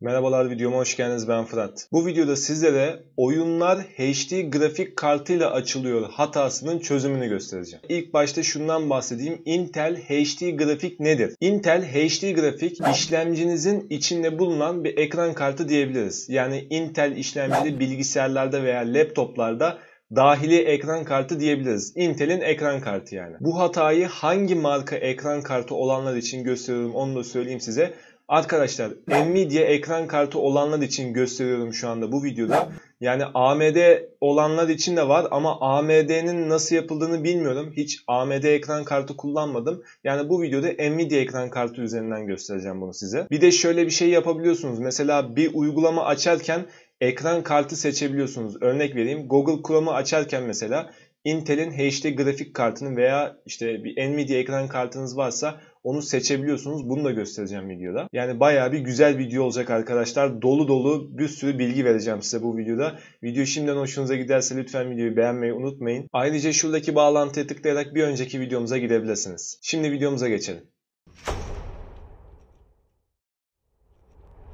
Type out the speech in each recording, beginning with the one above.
Merhabalar videoma hoş geldiniz ben Fırat. Bu videoda sizlere oyunlar HD grafik kartıyla açılıyor hatasının çözümünü göstereceğim. İlk başta şundan bahsedeyim. Intel HD grafik nedir? Intel HD grafik işlemcinizin içinde bulunan bir ekran kartı diyebiliriz. Yani Intel işlemcili bilgisayarlarda veya laptoplarda dahili ekran kartı diyebiliriz. Intel'in ekran kartı yani. Bu hatayı hangi marka ekran kartı olanlar için gösteriyorum onu da söyleyeyim size. Arkadaşlar Nvidia ekran kartı olanlar için gösteriyorum şu anda bu videoda. Yani AMD olanlar için de var ama AMD'nin nasıl yapıldığını bilmiyorum. Hiç AMD ekran kartı kullanmadım. Yani bu videoda Nvidia ekran kartı üzerinden göstereceğim bunu size. Bir de şöyle bir şey yapabiliyorsunuz. Mesela bir uygulama açarken ekran kartı seçebiliyorsunuz. Örnek vereyim Google Chrome'u açarken mesela Intel'in HD grafik kartını veya işte bir Nvidia ekran kartınız varsa onu seçebiliyorsunuz. Bunu da göstereceğim videoda. Yani baya bir güzel video olacak arkadaşlar. Dolu dolu bir sürü bilgi vereceğim size bu videoda. Video şimdiden hoşunuza giderse lütfen videoyu beğenmeyi unutmayın. Ayrıca şuradaki bağlantıya tıklayarak bir önceki videomuza gidebilirsiniz. Şimdi videomuza geçelim.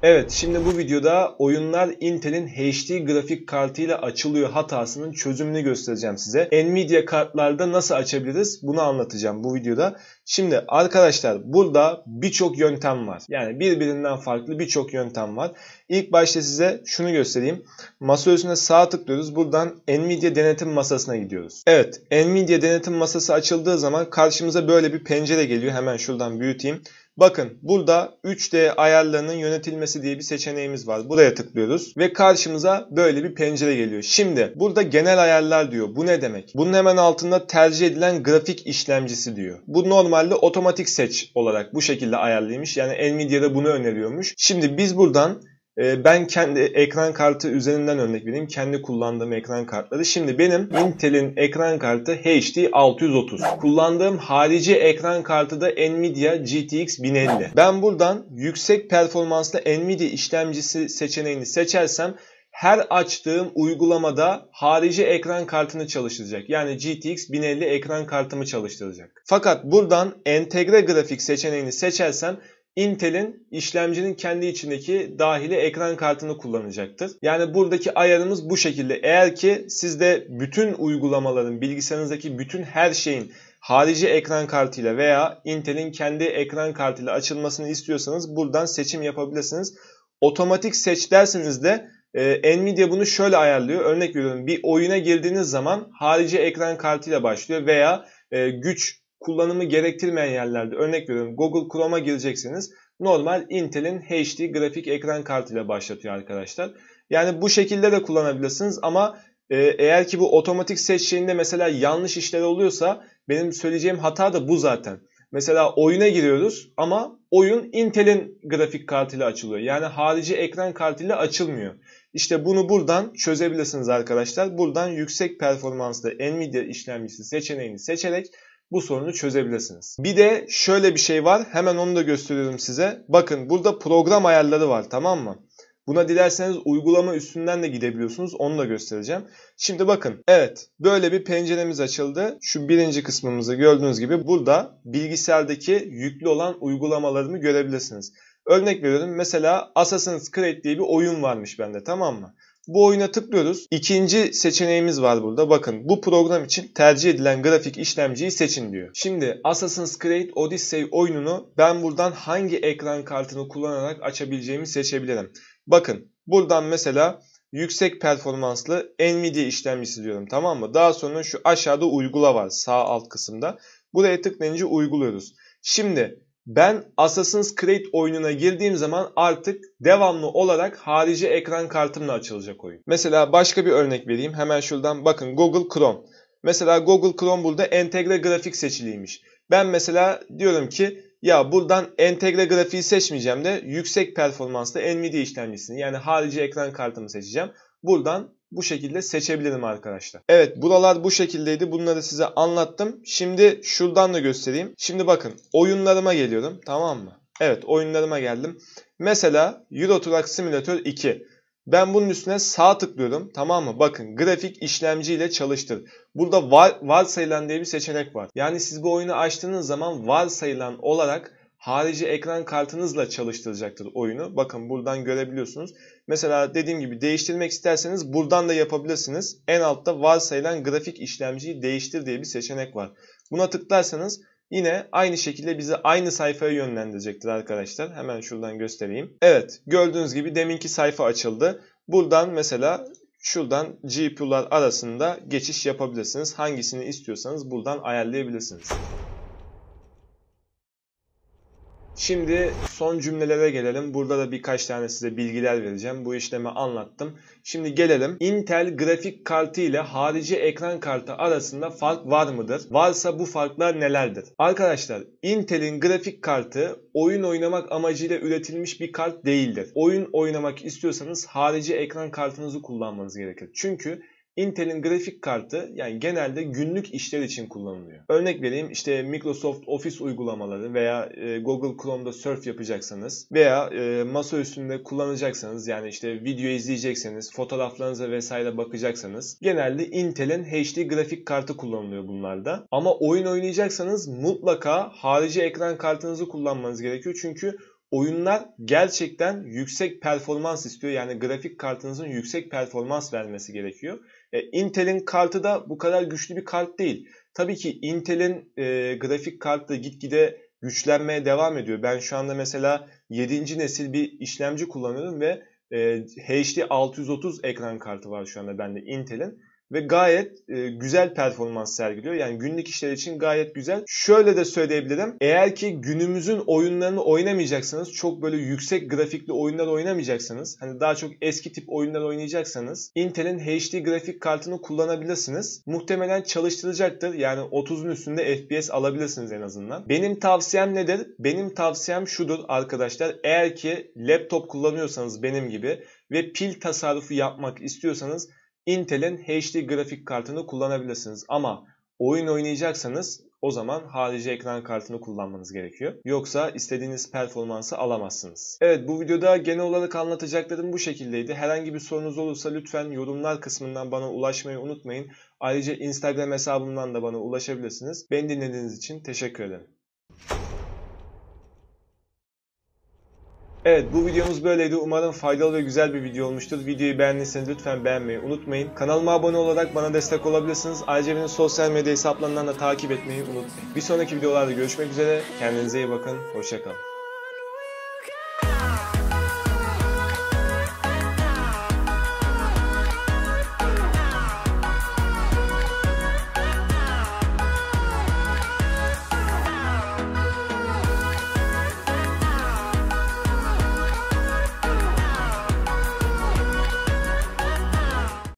Evet şimdi bu videoda oyunlar Intel'in HD grafik kartıyla açılıyor hatasının çözümünü göstereceğim size. Nvidia kartlarda nasıl açabiliriz bunu anlatacağım bu videoda. Şimdi arkadaşlar burada birçok yöntem var. Yani birbirinden farklı birçok yöntem var. İlk başta size şunu göstereyim. Masa üstüne sağ tıklıyoruz. Buradan Nvidia denetim masasına gidiyoruz. Evet Nvidia denetim masası açıldığı zaman karşımıza böyle bir pencere geliyor. Hemen şuradan büyüteyim. Bakın burada 3D ayarlarının yönetilmesi diye bir seçeneğimiz var. Buraya tıklıyoruz ve karşımıza böyle bir pencere geliyor. Şimdi burada genel ayarlar diyor. Bu ne demek? Bunun hemen altında tercih edilen grafik işlemcisi diyor. Bu normalde otomatik seç olarak bu şekilde ayarlıymış. Yani Nvidia'da bunu öneriyormuş. Şimdi biz buradan ee, ben kendi ekran kartı üzerinden örnek vereyim. Kendi kullandığım ekran kartları. Şimdi benim Intel'in ekran kartı HD 630. Kullandığım harici ekran kartı da Nvidia GTX 1050. Ben buradan yüksek performanslı Nvidia işlemcisi seçeneğini seçersem her açtığım uygulamada harici ekran kartını çalıştıracak. Yani GTX 1050 ekran kartımı çalıştıracak. Fakat buradan entegre grafik seçeneğini seçersem Intel'in işlemcinin kendi içindeki dahili ekran kartını kullanacaktır. Yani buradaki ayarımız bu şekilde. Eğer ki sizde bütün uygulamaların, bilgisayarınızdaki bütün her şeyin harici ekran kartıyla veya Intel'in kendi ekran kartıyla açılmasını istiyorsanız buradan seçim yapabilirsiniz. Otomatik seç derseniz de e, Nvidia bunu şöyle ayarlıyor. Örnek veriyorum bir oyuna girdiğiniz zaman harici ekran kartıyla başlıyor veya e, güç kullanımı gerektirmeyen yerlerde örnek veriyorum Google Chrome'a gireceksiniz. Normal Intel'in HD grafik ekran kartıyla başlatıyor arkadaşlar. Yani bu şekilde de kullanabilirsiniz ama e, eğer ki bu otomatik seçeneğinde mesela yanlış işler oluyorsa benim söyleyeceğim hata da bu zaten. Mesela oyuna giriyoruz ama oyun Intel'in grafik kartıyla açılıyor. Yani harici ekran kartıyla açılmıyor. İşte bunu buradan çözebilirsiniz arkadaşlar. Buradan yüksek performanslı Nvidia işlemcisi seçeneğini seçerek bu sorunu çözebilirsiniz. Bir de şöyle bir şey var. Hemen onu da gösteriyorum size. Bakın burada program ayarları var tamam mı? Buna dilerseniz uygulama üstünden de gidebiliyorsunuz. Onu da göstereceğim. Şimdi bakın. Evet. Böyle bir penceremiz açıldı. Şu birinci kısmımızı gördüğünüz gibi burada bilgisayardaki yüklü olan uygulamalarımı görebilirsiniz. Örnek veriyorum. Mesela Assassin's Creed diye bir oyun varmış bende tamam mı? Bu oyuna tıklıyoruz. İkinci seçeneğimiz var burada. Bakın bu program için tercih edilen grafik işlemciyi seçin diyor. Şimdi Assassin's Creed Odyssey oyununu ben buradan hangi ekran kartını kullanarak açabileceğimi seçebilirim. Bakın buradan mesela yüksek performanslı Nvidia işlemcisi diyorum tamam mı? Daha sonra şu aşağıda uygula var sağ alt kısımda. Buraya tıklayınca uyguluyoruz. Şimdi ben Assassin's Creed oyununa girdiğim zaman artık devamlı olarak harici ekran kartımla açılacak oyun. Mesela başka bir örnek vereyim. Hemen şuradan bakın Google Chrome. Mesela Google Chrome burada entegre grafik seçiliymiş. Ben mesela diyorum ki ya buradan entegre grafiği seçmeyeceğim de yüksek performanslı Nvidia işlemcisini yani harici ekran kartımı seçeceğim. Buradan bu şekilde seçebilirim arkadaşlar. Evet buralar bu şekildeydi. Bunları size anlattım. Şimdi şuradan da göstereyim. Şimdi bakın oyunlarıma geliyorum tamam mı? Evet oyunlarıma geldim. Mesela Euro Truck Simulator 2. Ben bunun üstüne sağ tıklıyorum tamam mı? Bakın grafik işlemci ile çalıştır. Burada var, varsayılan diye bir seçenek var. Yani siz bu oyunu açtığınız zaman varsayılan olarak harici ekran kartınızla çalıştıracaktır oyunu. Bakın buradan görebiliyorsunuz. Mesela dediğim gibi değiştirmek isterseniz buradan da yapabilirsiniz. En altta varsayılan grafik işlemciyi değiştir diye bir seçenek var. Buna tıklarsanız Yine aynı şekilde bizi aynı sayfaya yönlendirecektir arkadaşlar. Hemen şuradan göstereyim. Evet gördüğünüz gibi deminki sayfa açıldı. Buradan mesela şuradan GPU'lar arasında geçiş yapabilirsiniz. Hangisini istiyorsanız buradan ayarlayabilirsiniz. Şimdi son cümlelere gelelim. Burada da birkaç tane size bilgiler vereceğim. Bu işlemi anlattım. Şimdi gelelim. Intel grafik kartı ile harici ekran kartı arasında fark var mıdır? Varsa bu farklar nelerdir? Arkadaşlar Intel'in grafik kartı oyun oynamak amacıyla üretilmiş bir kart değildir. Oyun oynamak istiyorsanız harici ekran kartınızı kullanmanız gerekir. Çünkü Intel'in grafik kartı yani genelde günlük işler için kullanılıyor. Örnek vereyim işte Microsoft Office uygulamaları veya e, Google Chrome'da surf yapacaksanız veya e, masa üstünde kullanacaksanız yani işte video izleyecekseniz, fotoğraflarınıza vesaire bakacaksanız genelde Intel'in HD grafik kartı kullanılıyor bunlarda. Ama oyun oynayacaksanız mutlaka harici ekran kartınızı kullanmanız gerekiyor. Çünkü oyunlar gerçekten yüksek performans istiyor. Yani grafik kartınızın yüksek performans vermesi gerekiyor. E, Intel'in kartı da bu kadar güçlü bir kart değil. Tabii ki Intel'in e, grafik kartı gitgide güçlenmeye devam ediyor. Ben şu anda mesela 7. nesil bir işlemci kullanıyorum ve e, HD 630 ekran kartı var şu anda bende Intel'in ve gayet e, güzel performans sergiliyor. Yani günlük işler için gayet güzel. Şöyle de söyleyebilirim. Eğer ki günümüzün oyunlarını oynamayacaksanız çok böyle yüksek grafikli oyunlar oynamayacaksanız hani daha çok eski tip oyunlar oynayacaksanız Intel'in HD grafik kartını kullanabilirsiniz. Muhtemelen çalıştıracaktır. Yani 30'un üstünde FPS alabilirsiniz en azından. Benim tavsiyem nedir? Benim tavsiyem şudur arkadaşlar. Eğer ki laptop kullanıyorsanız benim gibi ve pil tasarrufu yapmak istiyorsanız Intel'in HD grafik kartını kullanabilirsiniz ama oyun oynayacaksanız o zaman harici ekran kartını kullanmanız gerekiyor. Yoksa istediğiniz performansı alamazsınız. Evet bu videoda genel olarak anlatacaklarım bu şekildeydi. Herhangi bir sorunuz olursa lütfen yorumlar kısmından bana ulaşmayı unutmayın. Ayrıca Instagram hesabımdan da bana ulaşabilirsiniz. Beni dinlediğiniz için teşekkür ederim. Evet bu videomuz böyleydi. Umarım faydalı ve güzel bir video olmuştur. Videoyu beğendiyseniz lütfen beğenmeyi unutmayın. Kanalıma abone olarak bana destek olabilirsiniz. Ayrıca benim sosyal medya hesaplarından da takip etmeyi unutmayın. Bir sonraki videolarda görüşmek üzere. Kendinize iyi bakın. Hoşçakalın.